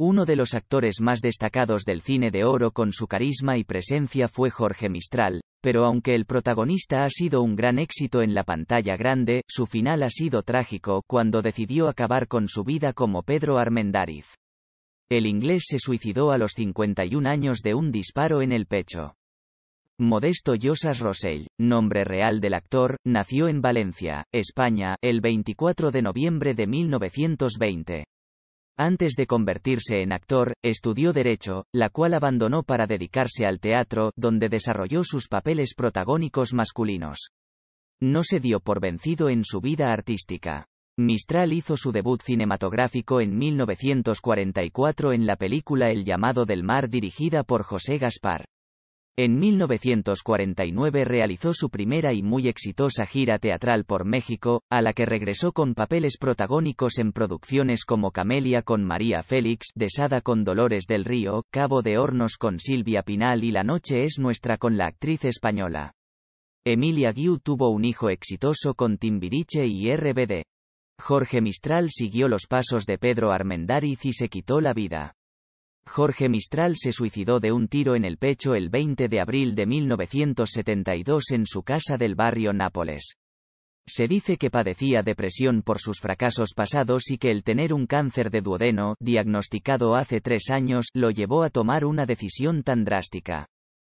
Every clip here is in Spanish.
Uno de los actores más destacados del cine de oro con su carisma y presencia fue Jorge Mistral, pero aunque el protagonista ha sido un gran éxito en la pantalla grande, su final ha sido trágico cuando decidió acabar con su vida como Pedro Armendáriz. El inglés se suicidó a los 51 años de un disparo en el pecho. Modesto Josas Rosell, nombre real del actor, nació en Valencia, España, el 24 de noviembre de 1920. Antes de convertirse en actor, estudió Derecho, la cual abandonó para dedicarse al teatro, donde desarrolló sus papeles protagónicos masculinos. No se dio por vencido en su vida artística. Mistral hizo su debut cinematográfico en 1944 en la película El llamado del mar dirigida por José Gaspar. En 1949 realizó su primera y muy exitosa gira teatral por México, a la que regresó con papeles protagónicos en producciones como Camelia con María Félix, Desada con Dolores del Río, Cabo de Hornos con Silvia Pinal y La Noche es Nuestra con la actriz española. Emilia Guiú tuvo un hijo exitoso con Timbiriche y RBD. Jorge Mistral siguió los pasos de Pedro Armendáriz y se quitó la vida. Jorge Mistral se suicidó de un tiro en el pecho el 20 de abril de 1972 en su casa del barrio Nápoles. Se dice que padecía depresión por sus fracasos pasados y que el tener un cáncer de duodeno, diagnosticado hace tres años, lo llevó a tomar una decisión tan drástica.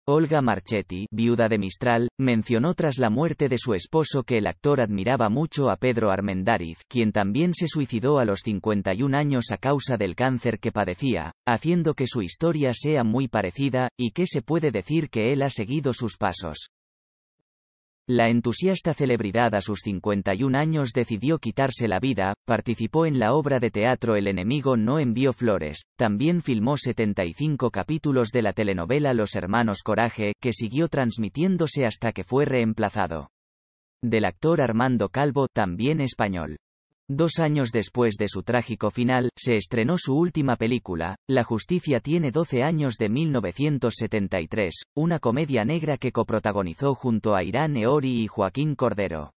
Olga Marchetti, viuda de Mistral, mencionó tras la muerte de su esposo que el actor admiraba mucho a Pedro Armendáriz, quien también se suicidó a los 51 años a causa del cáncer que padecía, haciendo que su historia sea muy parecida, y que se puede decir que él ha seguido sus pasos. La entusiasta celebridad a sus 51 años decidió quitarse la vida, participó en la obra de teatro El enemigo no envió flores, también filmó 75 capítulos de la telenovela Los Hermanos Coraje, que siguió transmitiéndose hasta que fue reemplazado. Del actor Armando Calvo, también español. Dos años después de su trágico final, se estrenó su última película, La Justicia tiene 12 años de 1973, una comedia negra que coprotagonizó junto a Irán Eori y Joaquín Cordero.